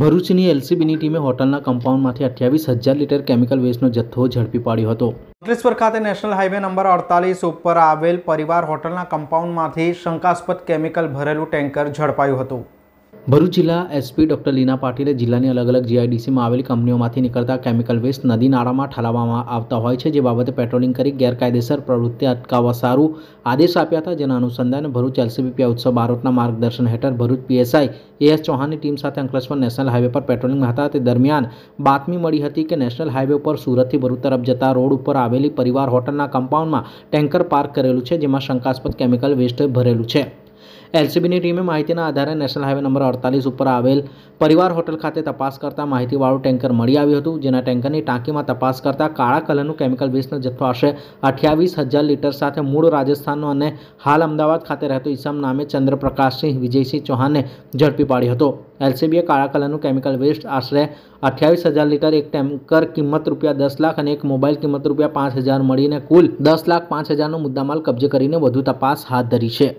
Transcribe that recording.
ભરૂચની એલસીબીની ટીમે હોટલના કમ્પાઉન્ડમાંથી અઠ્યાવીસ હજાર લીટર કેમિકલ વેસ્ટનો જથ્થો ઝડપી પાડ્યો હતો અંકલેશ્વર ખાતે નેશનલ હાઈવે નંબર અડતાલીસ ઉપર આવેલ પરિવાર હોટલના કમ્પાઉન્ડમાંથી શંકાસ્પદ કેમિકલ ભરેલું ટેન્કર ઝડપાયું હતું ભરૂચ જિલ્લા એસપી ડૉક્ટર લીના પાટીલે જિલ્લાની અલગ અલગ જીઆઈડીસીમાં આવેલી કંપનીઓમાંથી નીકળતા કેમિકલ વેસ્ટ નદી નાળામાં ઠાલવવામાં આવતા હોય છે જે બાબતે પેટ્રોલિંગ કરી ગેરકાયદેસર પ્રવૃત્તિ અટકાવવા સારું આદેશ આપ્યા હતા જેના અનુસંધાને ભરૂચ એલસીબીપીઆ ઉત્સવ બારોટના માર્ગદર્શન હેઠળ Bharuch PSI A S team સાથે અંકલેશ્વર નેશનલ હાઈવે પર પેટ્રોલિંગ હતા તે દરમિયાન બાતમી મળી હતી કે નેશનલ હાઈવે પર સુરતથી ભરૂચ તરફ જતા રોડ ઉપર આવેલી પરિવાર હોટલના કમ્પાઉન્ડમાં ટેન્કર પાર્ક કરેલું છે જેમાં શંકાસ્પદ કેમિકલ વેસ્ટ ભરેલું છે એલસીબીની ટીમે માહિતીના આધારે નેશનલ હાઇવે નંબર અડતાલીસ ઉપર આવેલ પરિવાર હોટલ ખાતે તપાસ કરતા માહિતીવાળું ટેન્કર મળી આવ્યું હતું જેના ટેન્કરની ટાંકીમાં તપાસ કરતા કાળા કલરનું કેમિકલ વેસ્ટનો જથ્થો આશરે અઠ્યાવીસ હજાર લીટર સાથે મૂળ રાજસ્થાનનો અને હાલ અમદાવાદ ખાતે રહેતો ઈસમ નામે ચંદ્રપ્રકાશસિંહ વિજયસિંહ ચૌહાણને ઝડપી પાડ્યો હતો એલસીબીએ કાળા કલરનું કેમિકલ વેસ્ટ આશરે અઠ્યાવીસ હજાર લીટર એક ટેન્કર કિંમત રૂપિયા દસ લાખ અને એક મોબાઈલ કિંમત રૂપિયા પાંચ હજાર મળીને કુલ દસ લાખ પાંચ હજારનો મુદ્દામાલ કબજે કરીને વધુ તપાસ હાથ ધરી છે